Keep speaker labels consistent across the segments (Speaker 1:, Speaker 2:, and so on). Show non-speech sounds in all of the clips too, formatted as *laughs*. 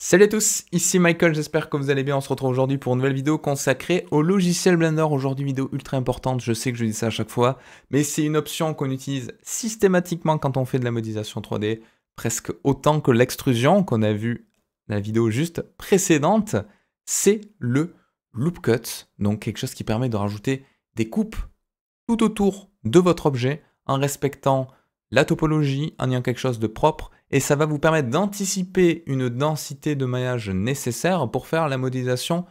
Speaker 1: Salut à tous, ici Michael, j'espère que vous allez bien, on se retrouve aujourd'hui pour une nouvelle vidéo consacrée au logiciel Blender, aujourd'hui vidéo ultra importante, je sais que je dis ça à chaque fois, mais c'est une option qu'on utilise systématiquement quand on fait de la modélisation 3D, presque autant que l'extrusion qu'on a vu la vidéo juste précédente, c'est le loop cut, donc quelque chose qui permet de rajouter des coupes tout autour de votre objet en respectant la topologie, en ayant quelque chose de propre, et ça va vous permettre d'anticiper une densité de maillage nécessaire pour faire la modélisation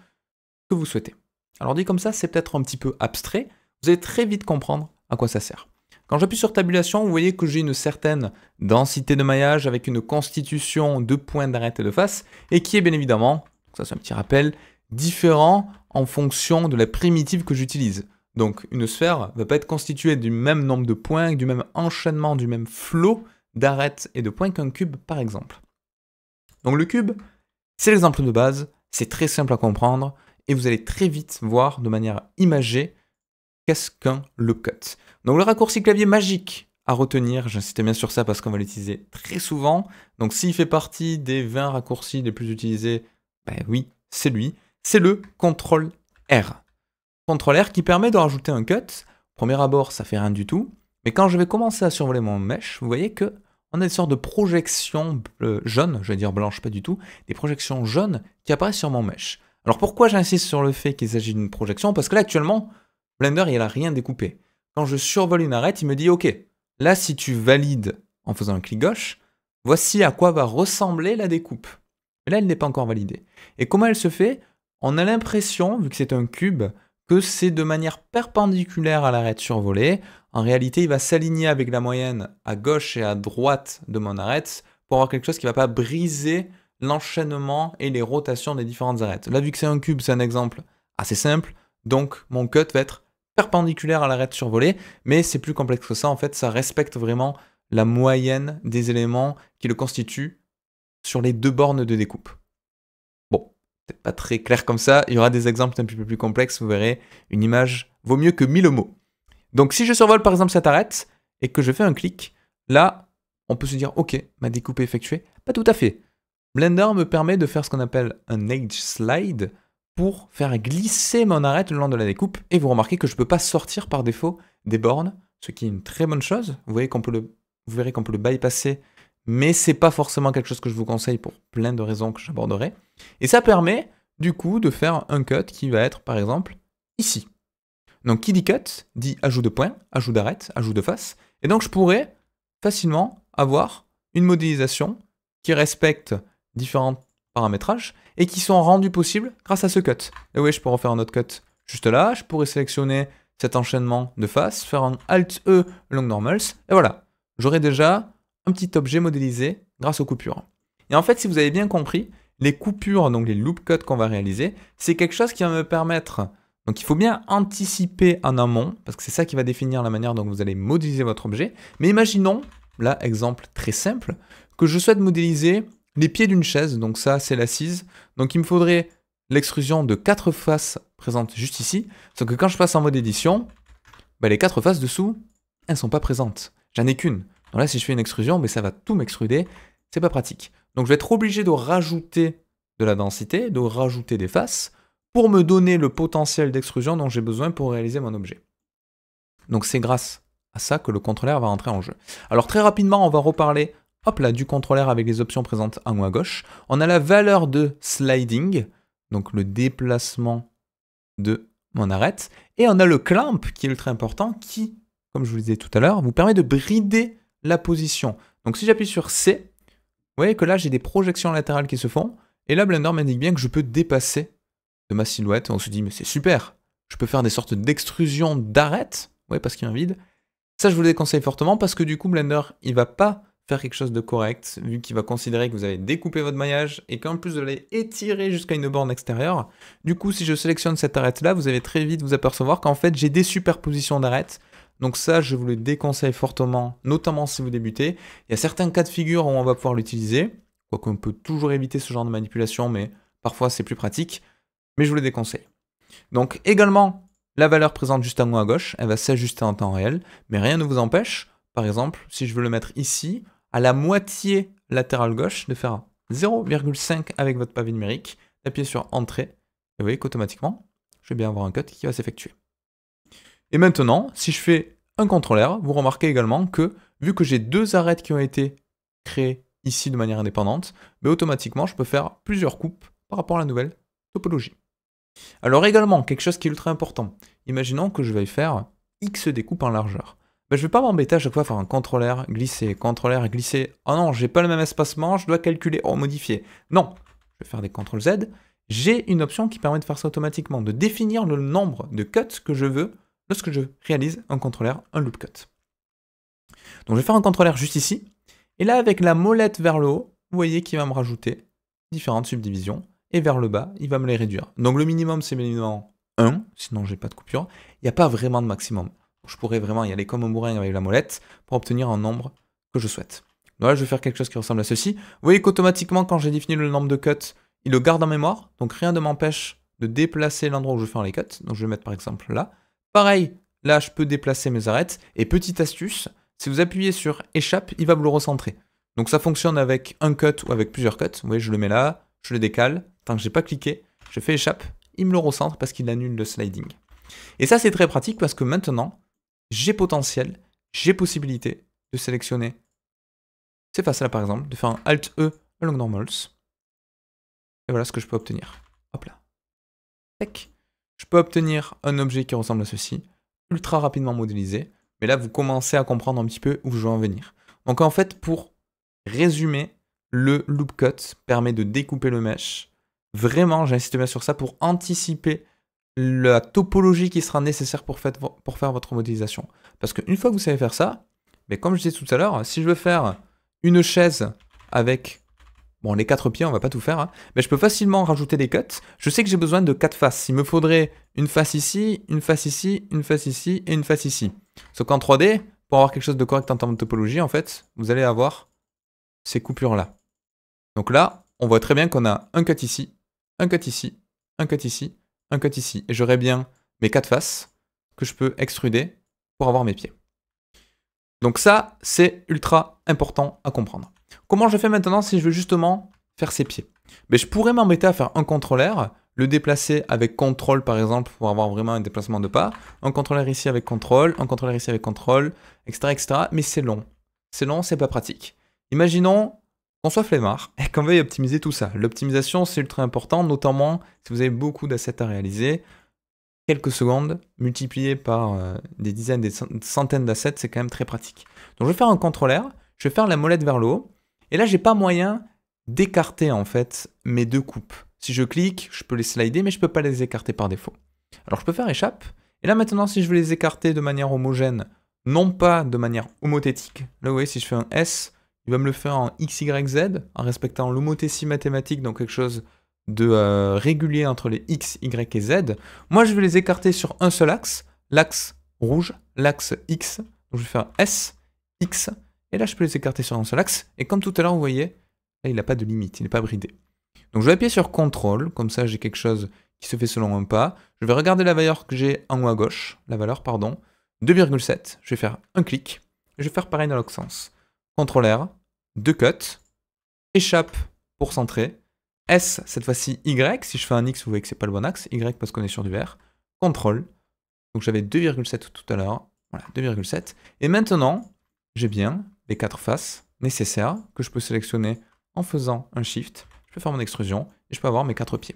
Speaker 1: que vous souhaitez. Alors dit comme ça, c'est peut-être un petit peu abstrait, vous allez très vite comprendre à quoi ça sert. Quand j'appuie sur tabulation, vous voyez que j'ai une certaine densité de maillage avec une constitution de points d'arrêt et de face, et qui est bien évidemment, ça c'est un petit rappel, différent en fonction de la primitive que j'utilise. Donc une sphère ne va pas être constituée du même nombre de points, du même enchaînement, du même flot d'arêtes et de points qu'un cube par exemple. Donc le cube, c'est l'exemple de base, c'est très simple à comprendre et vous allez très vite voir de manière imagée qu'est-ce qu'un cut. Donc le raccourci clavier magique à retenir, j'insiste bien sur ça parce qu'on va l'utiliser très souvent. Donc s'il fait partie des 20 raccourcis les plus utilisés, ben oui, c'est lui, c'est le CTRL R. CTRL-R qui permet de rajouter un cut. Premier abord, ça fait rien du tout. Mais quand je vais commencer à survoler mon mesh, vous voyez que on a une sorte de projection euh, jaune, je vais dire blanche, pas du tout, des projections jaunes qui apparaissent sur mon mesh. Alors pourquoi j'insiste sur le fait qu'il s'agit d'une projection Parce que là actuellement, Blender il n'a rien découpé. Quand je survole une arête, il me dit ok, là si tu valides en faisant un clic gauche, voici à quoi va ressembler la découpe. Mais là elle n'est pas encore validée. Et comment elle se fait On a l'impression, vu que c'est un cube, que c'est de manière perpendiculaire à l'arête survolée. En réalité, il va s'aligner avec la moyenne à gauche et à droite de mon arête pour avoir quelque chose qui ne va pas briser l'enchaînement et les rotations des différentes arêtes. Là, vu que c'est un cube, c'est un exemple assez simple. Donc, mon cut va être perpendiculaire à l'arête survolée, mais c'est plus complexe que ça. En fait, ça respecte vraiment la moyenne des éléments qui le constituent sur les deux bornes de découpe. C'est pas très clair comme ça. Il y aura des exemples un petit peu plus complexes, vous verrez. Une image vaut mieux que 1000 mots. Donc si je survole par exemple cette arête et que je fais un clic, là, on peut se dire, ok, ma découpe est effectuée. Pas tout à fait. Blender me permet de faire ce qu'on appelle un edge slide pour faire glisser mon arête le long de la découpe. Et vous remarquez que je ne peux pas sortir par défaut des bornes, ce qui est une très bonne chose. Vous, voyez qu'on peut le, vous verrez qu'on peut le bypasser mais c'est pas forcément quelque chose que je vous conseille pour plein de raisons que j'aborderai. Et ça permet du coup de faire un cut qui va être par exemple ici. Donc qui dit cut dit ajout de point, ajout d'arête, ajout de face. Et donc je pourrais facilement avoir une modélisation qui respecte différents paramétrages et qui sont rendus possibles grâce à ce cut. Et oui, je pourrais faire un autre cut juste là, je pourrais sélectionner cet enchaînement de face, faire un Alt-E long normals, et voilà. J'aurai déjà un petit objet modélisé grâce aux coupures. Et en fait, si vous avez bien compris, les coupures, donc les loop cuts qu'on va réaliser, c'est quelque chose qui va me permettre... Donc il faut bien anticiper en amont, parce que c'est ça qui va définir la manière dont vous allez modéliser votre objet. Mais imaginons, là, exemple très simple, que je souhaite modéliser les pieds d'une chaise, donc ça c'est l'assise. Donc il me faudrait l'extrusion de quatre faces présentes juste ici, sauf que quand je passe en mode édition, bah, les quatre faces dessous, elles ne sont pas présentes. J'en ai qu'une. Donc là, si je fais une extrusion, mais ça va tout m'extruder, c'est pas pratique. Donc je vais être obligé de rajouter de la densité, de rajouter des faces, pour me donner le potentiel d'extrusion dont j'ai besoin pour réaliser mon objet. Donc c'est grâce à ça que le contrôleur va entrer en jeu. Alors très rapidement, on va reparler hop là, du contrôleur avec les options présentes en haut à gauche. On a la valeur de sliding, donc le déplacement de mon arête. Et on a le clamp, qui est ultra important, qui, comme je vous le disais tout à l'heure, vous permet de brider la position. Donc si j'appuie sur C, vous voyez que là j'ai des projections latérales qui se font, et là Blender m'indique bien que je peux dépasser de ma silhouette, on se dit mais c'est super, je peux faire des sortes d'extrusions d'arêtes, ouais, parce qu'il y a un vide. Ça je vous le déconseille fortement parce que du coup Blender il va pas faire quelque chose de correct, vu qu'il va considérer que vous avez découpé votre maillage et qu'en plus vous allez étirer jusqu'à une borne extérieure. Du coup, si je sélectionne cette arête là, vous allez très vite vous apercevoir qu'en fait j'ai des superpositions d'arêtes donc ça, je vous le déconseille fortement, notamment si vous débutez. Il y a certains cas de figure où on va pouvoir l'utiliser, quoique on peut toujours éviter ce genre de manipulation, mais parfois c'est plus pratique, mais je vous le déconseille. Donc également, la valeur présente juste à moi à gauche, elle va s'ajuster en temps réel, mais rien ne vous empêche, par exemple, si je veux le mettre ici, à la moitié latérale gauche, de faire 0,5 avec votre pavé numérique, appuyez sur Entrée, et vous voyez qu'automatiquement, je vais bien avoir un cut qui va s'effectuer. Et maintenant, si je fais un contrôleur, vous remarquez également que, vu que j'ai deux arêtes qui ont été créées ici de manière indépendante, mais automatiquement, je peux faire plusieurs coupes par rapport à la nouvelle topologie. Alors également, quelque chose qui est ultra important. Imaginons que je vais faire X découpes en largeur. Ben, je ne vais pas m'embêter à chaque fois à faire un contrôleur, glisser, contrôleur, glisser. Oh non, j'ai pas le même espacement, je dois calculer, oh, modifier. Non, je vais faire des CTRL Z. J'ai une option qui permet de faire ça automatiquement, de définir le nombre de cuts que je veux lorsque je réalise un contrôleur, un loop cut. Donc je vais faire un contrôleur juste ici, et là avec la molette vers le haut, vous voyez qu'il va me rajouter différentes subdivisions, et vers le bas, il va me les réduire. Donc le minimum c'est évidemment 1, sinon j'ai pas de coupure, il n'y a pas vraiment de maximum. je pourrais vraiment y aller comme au bourrin avec la molette pour obtenir un nombre que je souhaite. Donc là je vais faire quelque chose qui ressemble à ceci. Vous voyez qu'automatiquement quand j'ai défini le nombre de cuts, il le garde en mémoire, donc rien ne m'empêche de déplacer l'endroit où je fais faire les cuts. Donc je vais mettre par exemple là, Pareil, là, je peux déplacer mes arêtes. Et petite astuce, si vous appuyez sur échappe, il va vous le recentrer. Donc ça fonctionne avec un cut ou avec plusieurs cuts. Vous voyez, je le mets là, je le décale. Tant que j'ai pas cliqué, je fais échappe, il me le recentre parce qu'il annule le sliding. Et ça, c'est très pratique parce que maintenant, j'ai potentiel, j'ai possibilité de sélectionner ces faces-là, par exemple, de faire un Alt-E long normals. Et voilà ce que je peux obtenir. Hop là. Tac je peux obtenir un objet qui ressemble à ceci, ultra rapidement modélisé, mais là vous commencez à comprendre un petit peu où je veux en venir. Donc en fait, pour résumer, le loop cut permet de découper le mesh. Vraiment, j'insiste bien sur ça pour anticiper la topologie qui sera nécessaire pour, faire votre modélisation. Parce qu'une fois que vous savez faire ça, mais comme je disais tout à l'heure, si je veux faire une chaise avec Bon, les quatre pieds, on va pas tout faire, hein. mais je peux facilement rajouter des cuts. Je sais que j'ai besoin de quatre faces. Il me faudrait une face ici, une face ici, une face ici et une face ici. Sauf qu'en 3D, pour avoir quelque chose de correct en termes de topologie, en fait, vous allez avoir ces coupures-là. Donc là, on voit très bien qu'on a un cut ici, un cut ici, un cut ici, un cut ici. Et j'aurai bien mes quatre faces que je peux extruder pour avoir mes pieds. Donc ça, c'est ultra important à comprendre. Comment je fais maintenant si je veux justement faire ces pieds Mais Je pourrais m'embêter à faire un contrôleur, le déplacer avec contrôle par exemple pour avoir vraiment un déplacement de pas, un contrôleur ici avec contrôle, un contrôleur ici avec contrôle, etc. extra. mais c'est long. C'est long, c'est pas pratique. Imaginons qu'on soit flemmard *laughs* et qu'on veuille optimiser tout ça. L'optimisation, c'est ultra important, notamment si vous avez beaucoup d'assets à réaliser. Quelques secondes multipliées par euh, des dizaines, des centaines d'assets, c'est quand même très pratique. Donc je vais faire un contrôleur, je vais faire la molette vers le haut, et là, j'ai pas moyen d'écarter en fait mes deux coupes. Si je clique, je peux les slider, mais je peux pas les écarter par défaut. Alors je peux faire échappe. Et là maintenant, si je veux les écarter de manière homogène, non pas de manière homothétique. Là, vous voyez, si je fais un S, il va me le faire en X, Y, Z, en respectant l'homothétie mathématique, donc quelque chose de euh, régulier entre les X, Y et Z. Moi, je vais les écarter sur un seul axe, l'axe rouge, l'axe X. Donc je vais faire S, X, et là, je peux les écarter sur un seul axe. Et comme tout à l'heure, vous voyez, là, il n'a pas de limite, il n'est pas bridé. Donc je vais appuyer sur CTRL, comme ça j'ai quelque chose qui se fait selon un pas. Je vais regarder la valeur que j'ai en haut à gauche, la valeur, pardon, 2,7. Je vais faire un clic, je vais faire pareil dans l'autre sens. CTRL R, deux cuts, échappe pour centrer, S cette fois-ci Y, si je fais un X vous voyez que c'est pas le bon axe, Y parce qu'on est sur du vert, CTRL, donc j'avais 2,7 tout à l'heure, voilà 2,7, et maintenant j'ai bien les quatre faces nécessaires que je peux sélectionner en faisant un shift. Je peux faire mon extrusion et je peux avoir mes quatre pieds.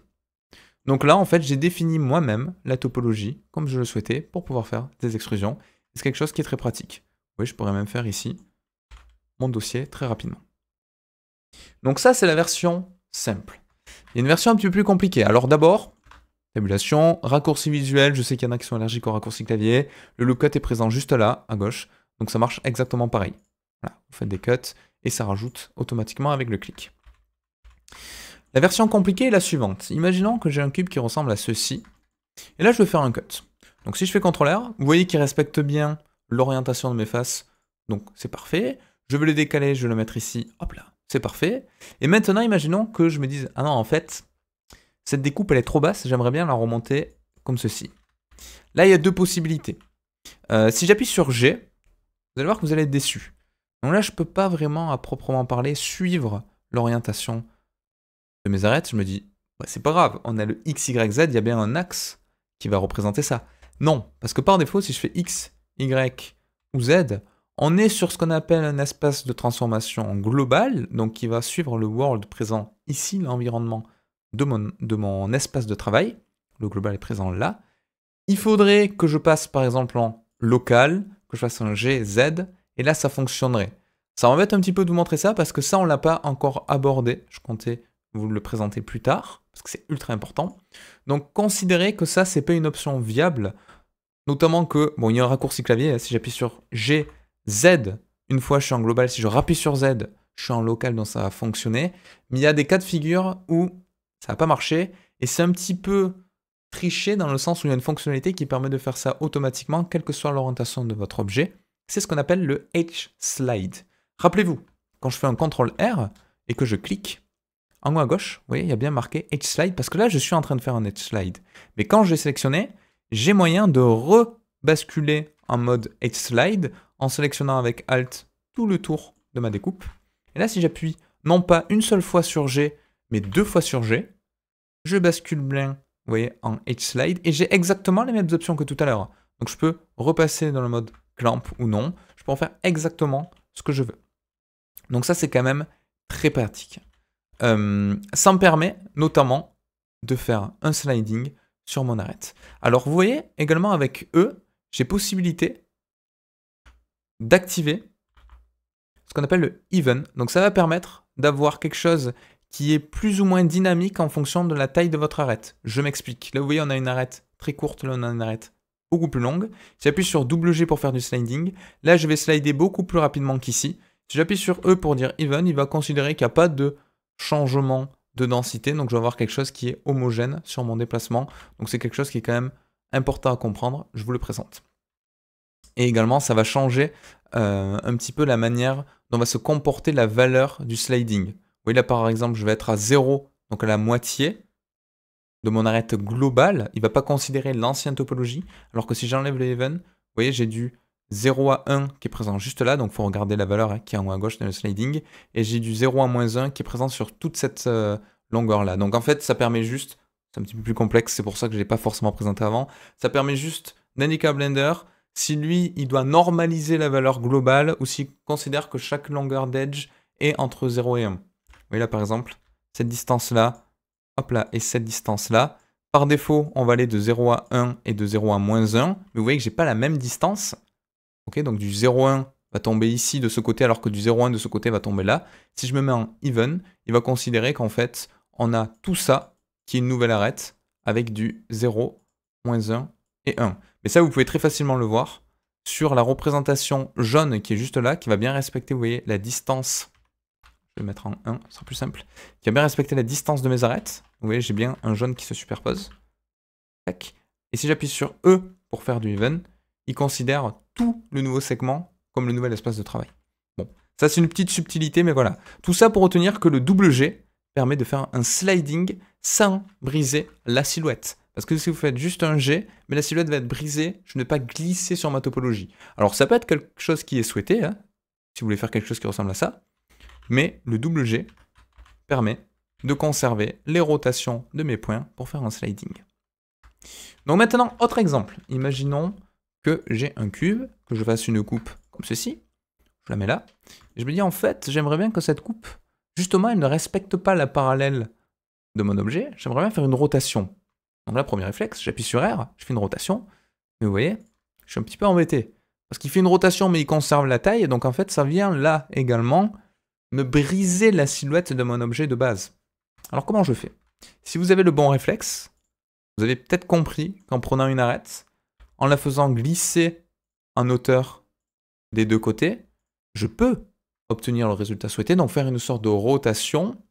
Speaker 1: Donc là, en fait, j'ai défini moi-même la topologie comme je le souhaitais pour pouvoir faire des extrusions. C'est quelque chose qui est très pratique. Oui, je pourrais même faire ici mon dossier très rapidement. Donc ça, c'est la version simple. Il y a une version un petit peu plus compliquée. Alors d'abord, tabulation, raccourci visuel, je sais qu'il y en a qui sont allergiques au raccourci clavier. Le lookout est présent juste là, à gauche, donc ça marche exactement pareil vous faites des cuts et ça rajoute automatiquement avec le clic. La version compliquée est la suivante. Imaginons que j'ai un cube qui ressemble à ceci. Et là, je veux faire un cut. Donc si je fais CTRL R, vous voyez qu'il respecte bien l'orientation de mes faces. Donc c'est parfait. Je vais le décaler, je vais le mettre ici. Hop là, c'est parfait. Et maintenant, imaginons que je me dise, ah non, en fait, cette découpe, elle est trop basse. J'aimerais bien la remonter comme ceci. Là, il y a deux possibilités. Euh, si j'appuie sur G, vous allez voir que vous allez être déçu. Donc là, je ne peux pas vraiment, à proprement parler, suivre l'orientation de mes arêtes. Je me dis, bah, c'est pas grave, on a le x, y, z, il y a bien un axe qui va représenter ça. Non, parce que par défaut, si je fais x, y ou z, on est sur ce qu'on appelle un espace de transformation global, donc qui va suivre le world présent ici, l'environnement de mon, de mon espace de travail. Le global est présent là. Il faudrait que je passe par exemple en local, que je fasse un G, Z, et là, ça fonctionnerait. Ça être un petit peu de vous montrer ça parce que ça, on l'a pas encore abordé. Je comptais vous le présenter plus tard parce que c'est ultra important. Donc, considérez que ça, c'est pas une option viable. Notamment que, bon, il y a un raccourci clavier. Hein. Si j'appuie sur G, Z, une fois je suis en global, si je rappuie sur Z, je suis en local, donc ça va fonctionner. Mais il y a des cas de figure où ça n'a pas marché et c'est un petit peu triché dans le sens où il y a une fonctionnalité qui permet de faire ça automatiquement, quelle que soit l'orientation de votre objet c'est ce qu'on appelle le H-slide. Rappelez-vous, quand je fais un CTRL R et que je clique, en haut à gauche, vous voyez, il y a bien marqué H-slide, parce que là, je suis en train de faire un H-slide. Mais quand j'ai sélectionné, j'ai moyen de rebasculer en mode H-slide en sélectionnant avec Alt tout le tour de ma découpe. Et là, si j'appuie non pas une seule fois sur G, mais deux fois sur G, je bascule bien, vous voyez, en H-slide, et j'ai exactement les mêmes options que tout à l'heure. Donc je peux repasser dans le mode Lampe ou non, je peux en faire exactement ce que je veux. Donc ça, c'est quand même très pratique. Euh, ça me permet notamment de faire un sliding sur mon arête. Alors vous voyez également avec E, j'ai possibilité d'activer ce qu'on appelle le even. Donc ça va permettre d'avoir quelque chose qui est plus ou moins dynamique en fonction de la taille de votre arête. Je m'explique. Là vous voyez on a une arête très courte, là on a une arête beaucoup plus longue. Si j'appuie sur W pour faire du sliding, là je vais slider beaucoup plus rapidement qu'ici. Si j'appuie sur E pour dire even, il va considérer qu'il n'y a pas de changement de densité, donc je vais avoir quelque chose qui est homogène sur mon déplacement. Donc c'est quelque chose qui est quand même important à comprendre, je vous le présente. Et également, ça va changer euh, un petit peu la manière dont va se comporter la valeur du sliding. Vous voyez là par exemple, je vais être à 0, donc à la moitié, de mon arête globale, il ne va pas considérer l'ancienne topologie, alors que si j'enlève le even, vous voyez, j'ai du 0 à 1 qui est présent juste là, donc il faut regarder la valeur hein, qui est en haut à gauche dans le sliding, et j'ai du 0 à moins 1 qui est présent sur toute cette euh, longueur-là. Donc en fait, ça permet juste, c'est un petit peu plus complexe, c'est pour ça que je ne l'ai pas forcément présenté avant, ça permet juste d'indiquer à Blender si lui, il doit normaliser la valeur globale ou s'il considère que chaque longueur d'edge est entre 0 et 1. Vous voyez là, par exemple, cette distance-là, hop là, et cette distance-là. Par défaut, on va aller de 0 à 1 et de 0 à moins 1. Mais vous voyez que j'ai pas la même distance. Ok, donc du 0 à 1 va tomber ici de ce côté, alors que du 0 à 1 de ce côté va tomber là. Si je me mets en even, il va considérer qu'en fait, on a tout ça qui est une nouvelle arête avec du 0, moins 1 et 1. Mais ça, vous pouvez très facilement le voir sur la représentation jaune qui est juste là, qui va bien respecter, vous voyez, la distance mettre en 1, ce sera plus simple, qui a bien respecté la distance de mes arêtes. Vous voyez, j'ai bien un jaune qui se superpose. Tac. Et si j'appuie sur E pour faire du even, il considère tout le nouveau segment comme le nouvel espace de travail. Bon, ça c'est une petite subtilité, mais voilà. Tout ça pour retenir que le double G permet de faire un sliding sans briser la silhouette. Parce que si vous faites juste un G, mais la silhouette va être brisée, je ne vais pas glisser sur ma topologie. Alors ça peut être quelque chose qui est souhaité, hein. si vous voulez faire quelque chose qui ressemble à ça, mais le double G permet de conserver les rotations de mes points pour faire un sliding. Donc maintenant, autre exemple. Imaginons que j'ai un cube, que je fasse une coupe comme ceci. Je la mets là. Et je me dis, en fait, j'aimerais bien que cette coupe, justement, elle ne respecte pas la parallèle de mon objet. J'aimerais bien faire une rotation. Donc là, premier réflexe, j'appuie sur R, je fais une rotation. Mais vous voyez, je suis un petit peu embêté. Parce qu'il fait une rotation, mais il conserve la taille. Donc en fait, ça vient là également me briser la silhouette de mon objet de base. Alors comment je fais Si vous avez le bon réflexe, vous avez peut-être compris qu'en prenant une arête, en la faisant glisser en hauteur des deux côtés, je peux obtenir le résultat souhaité, donc faire une sorte de rotation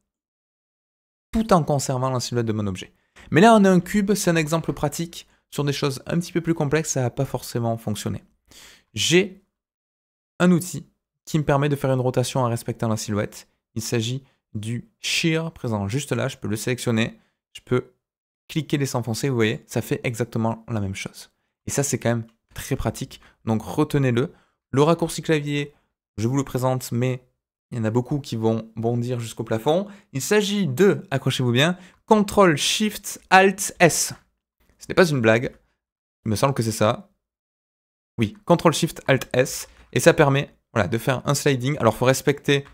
Speaker 1: tout en conservant la silhouette de mon objet. Mais là, on a un cube, c'est un exemple pratique. Sur des choses un petit peu plus complexes, ça n'a pas forcément fonctionné. J'ai un outil qui me permet de faire une rotation en respectant la silhouette. Il s'agit du shear présent juste là. Je peux le sélectionner, je peux cliquer les enfoncer. Vous voyez, ça fait exactement la même chose. Et ça, c'est quand même très pratique. Donc retenez-le. Le raccourci clavier, je vous le présente, mais il y en a beaucoup qui vont bondir jusqu'au plafond. Il s'agit de, accrochez-vous bien, CTRL SHIFT ALT S. Ce n'est pas une blague. Il me semble que c'est ça. Oui, CTRL SHIFT ALT S. Et ça permet voilà, de faire un sliding. Alors, il faut respecter,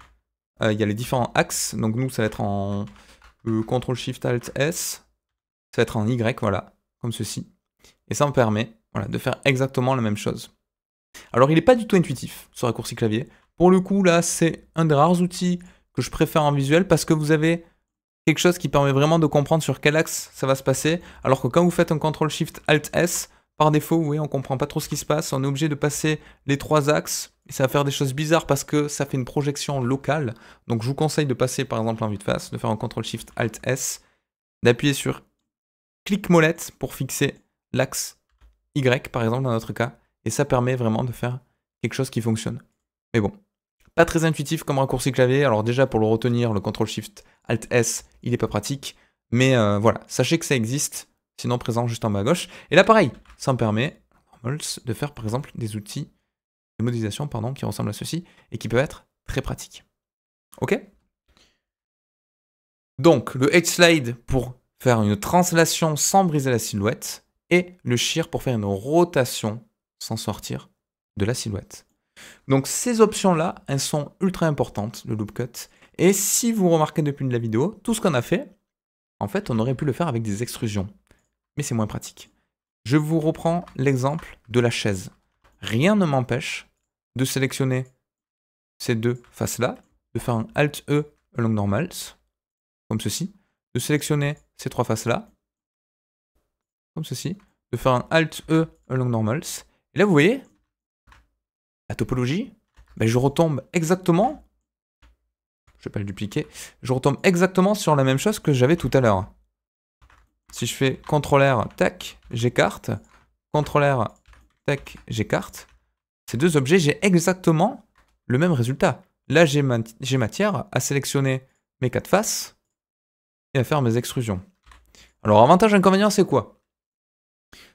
Speaker 1: euh, il y a les différents axes. Donc, nous, ça va être en CTRL-SHIFT-ALT-S. Ça va être en Y, voilà, comme ceci. Et ça me permet voilà, de faire exactement la même chose. Alors, il n'est pas du tout intuitif, ce raccourci clavier. Pour le coup, là, c'est un des rares outils que je préfère en visuel parce que vous avez quelque chose qui permet vraiment de comprendre sur quel axe ça va se passer. Alors que quand vous faites un CTRL-SHIFT-ALT-S, par défaut, oui, on comprend pas trop ce qui se passe, on est obligé de passer les trois axes, et ça va faire des choses bizarres parce que ça fait une projection locale. Donc je vous conseille de passer par exemple en vue de face, de faire un CTRL SHIFT ALT S, d'appuyer sur clic molette pour fixer l'axe Y par exemple dans notre cas, et ça permet vraiment de faire quelque chose qui fonctionne. Mais bon, pas très intuitif comme raccourci clavier, alors déjà pour le retenir, le CTRL SHIFT ALT S, il n'est pas pratique, mais euh, voilà, sachez que ça existe, Sinon, présent juste en bas à gauche. Et là, pareil, ça me permet de faire par exemple des outils de modélisation pardon, qui ressemblent à ceci et qui peuvent être très pratiques. Ok Donc, le Edge Slide pour faire une translation sans briser la silhouette et le Shear pour faire une rotation sans sortir de la silhouette. Donc ces options-là, elles sont ultra importantes, le loop cut. Et si vous remarquez depuis la vidéo, tout ce qu'on a fait, en fait, on aurait pu le faire avec des extrusions mais c'est moins pratique. Je vous reprends l'exemple de la chaise. Rien ne m'empêche de sélectionner ces deux faces-là, de faire un Alt-E along normals, comme ceci, de sélectionner ces trois faces-là, comme ceci, de faire un Alt-E along normals. Et là, vous voyez, la topologie, ben, je retombe exactement, je ne vais pas le dupliquer, je retombe exactement sur la même chose que j'avais tout à l'heure. Si je fais CTRL-R, tac, j'écarte. CTRL-R, tac, j'écarte. Ces deux objets, j'ai exactement le même résultat. Là, j'ai matière à sélectionner mes quatre faces et à faire mes extrusions. Alors, avantage inconvénient, c'est quoi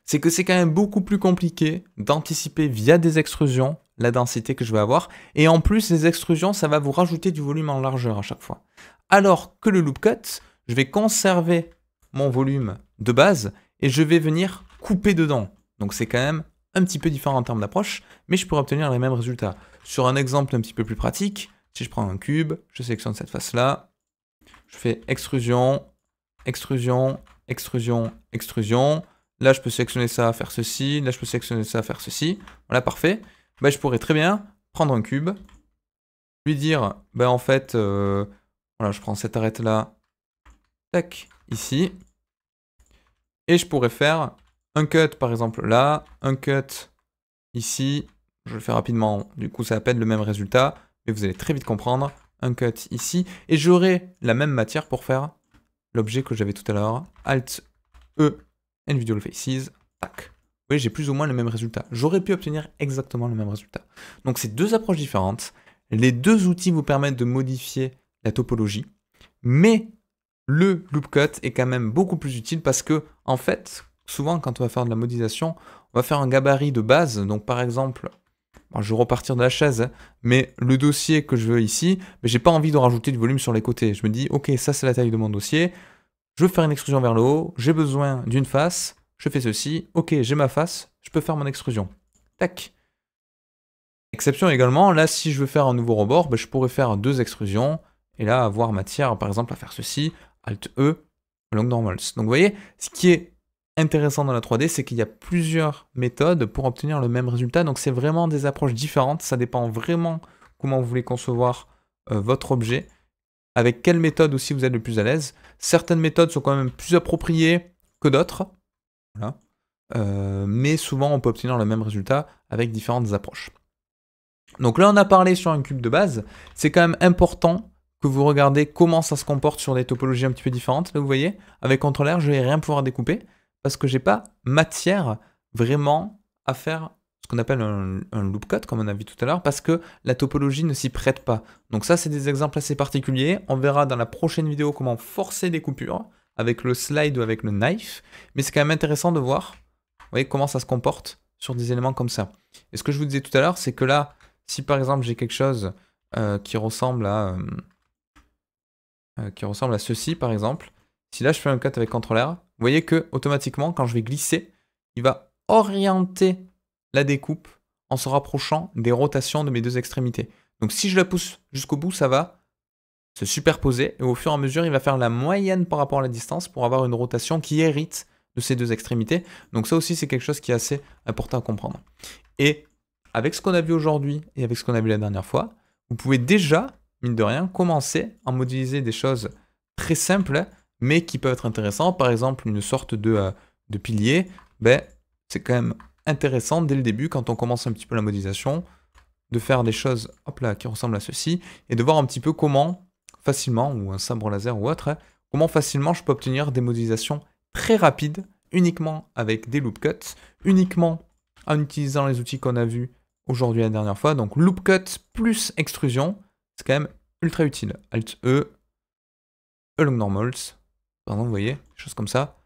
Speaker 1: C'est que c'est quand même beaucoup plus compliqué d'anticiper via des extrusions la densité que je vais avoir. Et en plus, les extrusions, ça va vous rajouter du volume en largeur à chaque fois. Alors que le loop cut, je vais conserver mon volume de base et je vais venir couper dedans. Donc c'est quand même un petit peu différent en termes d'approche, mais je pourrais obtenir les mêmes résultats. Sur un exemple un petit peu plus pratique, si je prends un cube, je sélectionne cette face-là, je fais extrusion, extrusion, extrusion, extrusion. Là, je peux sélectionner ça, faire ceci. Là, je peux sélectionner ça, faire ceci. Voilà, parfait. Ben je pourrais très bien prendre un cube, lui dire, ben en fait, euh, voilà, je prends cette arête-là, Tac, ici. Et je pourrais faire un cut par exemple là, un cut ici. Je le fais rapidement, du coup ça peine le même résultat, mais vous allez très vite comprendre. Un cut ici, et j'aurai la même matière pour faire l'objet que j'avais tout à l'heure. Alt E, Individual Faces, tac. Vous voyez, j'ai plus ou moins le même résultat. J'aurais pu obtenir exactement le même résultat. Donc c'est deux approches différentes. Les deux outils vous permettent de modifier la topologie, mais le loop cut est quand même beaucoup plus utile parce que, en fait, souvent quand on va faire de la modisation, on va faire un gabarit de base. Donc, par exemple, je vais repartir de la chaise, hein, mais le dossier que je veux ici, mais j'ai pas envie de rajouter du volume sur les côtés. Je me dis, ok, ça c'est la taille de mon dossier. Je veux faire une extrusion vers le haut. J'ai besoin d'une face. Je fais ceci. Ok, j'ai ma face. Je peux faire mon extrusion. Tac. Exception également, là si je veux faire un nouveau rebord, ben, je pourrais faire deux extrusions et là avoir matière par exemple à faire ceci, Alt-E, long Normals. Donc vous voyez, ce qui est intéressant dans la 3D, c'est qu'il y a plusieurs méthodes pour obtenir le même résultat. Donc c'est vraiment des approches différentes. Ça dépend vraiment comment vous voulez concevoir euh, votre objet, avec quelle méthode aussi vous êtes le plus à l'aise. Certaines méthodes sont quand même plus appropriées que d'autres. Euh, mais souvent on peut obtenir le même résultat avec différentes approches. Donc là on a parlé sur un cube de base, c'est quand même important que vous regardez comment ça se comporte sur des topologies un petit peu différentes. Là, vous voyez, avec contrôleur, je vais rien pouvoir découper parce que j'ai pas matière vraiment à faire ce qu'on appelle un, loop cut, comme on a vu tout à l'heure, parce que la topologie ne s'y prête pas. Donc ça, c'est des exemples assez particuliers. On verra dans la prochaine vidéo comment forcer des coupures avec le slide ou avec le knife. Mais c'est quand même intéressant de voir vous voyez, comment ça se comporte sur des éléments comme ça. Et ce que je vous disais tout à l'heure, c'est que là, si par exemple j'ai quelque chose euh, qui ressemble à... Euh, euh, qui ressemble à ceci par exemple, si là je fais un cut avec CTRL vous voyez que automatiquement quand je vais glisser, il va orienter la découpe en se rapprochant des rotations de mes deux extrémités. Donc si je la pousse jusqu'au bout, ça va se superposer et au fur et à mesure, il va faire la moyenne par rapport à la distance pour avoir une rotation qui hérite de ces deux extrémités. Donc ça aussi, c'est quelque chose qui est assez important à comprendre. Et avec ce qu'on a vu aujourd'hui et avec ce qu'on a vu la dernière fois, vous pouvez déjà mine de rien, commencer à modéliser des choses très simples, mais qui peuvent être intéressantes. Par exemple, une sorte de, euh, de pilier, ben, c'est quand même intéressant dès le début, quand on commence un petit peu la modélisation, de faire des choses hop là, qui ressemblent à ceci, et de voir un petit peu comment, facilement, ou un sabre laser ou autre, comment facilement je peux obtenir des modélisations très rapides, uniquement avec des loop cuts, uniquement en utilisant les outils qu'on a vus aujourd'hui la dernière fois, donc loop cut plus extrusion, c'est quand même ultra utile. Alt-E, E, e normals, pardon, vous voyez, choses comme ça.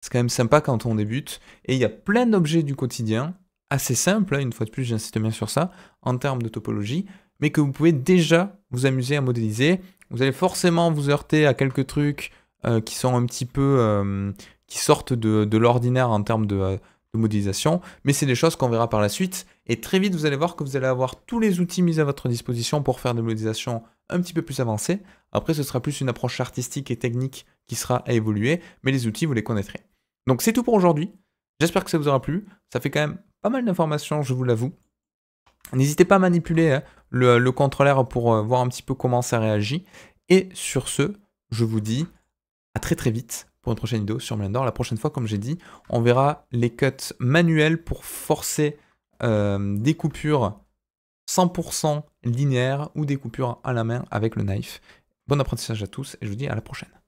Speaker 1: C'est quand même sympa quand on débute. Et il y a plein d'objets du quotidien, assez simples, hein, une fois de plus j'insiste bien sur ça, en termes de topologie, mais que vous pouvez déjà vous amuser à modéliser. Vous allez forcément vous heurter à quelques trucs euh, qui sont un petit peu... Euh, qui sortent de l'ordinaire en termes de, euh, de modélisation, mais c'est des choses qu'on verra par la suite. Et très vite, vous allez voir que vous allez avoir tous les outils mis à votre disposition pour faire des modélisations un petit peu plus avancées. Après, ce sera plus une approche artistique et technique qui sera à évoluer, mais les outils, vous les connaîtrez. Donc c'est tout pour aujourd'hui. J'espère que ça vous aura plu. Ça fait quand même pas mal d'informations, je vous l'avoue. N'hésitez pas à manipuler hein, le, contrôleur pour euh, voir un petit peu comment ça réagit. Et sur ce, je vous dis à très très vite pour une prochaine vidéo sur Blender. La prochaine fois, comme j'ai dit, on verra les cuts manuels pour forcer euh, des coupures 100% linéaires ou des coupures à la main avec le knife. Bon apprentissage à tous et je vous dis à la prochaine.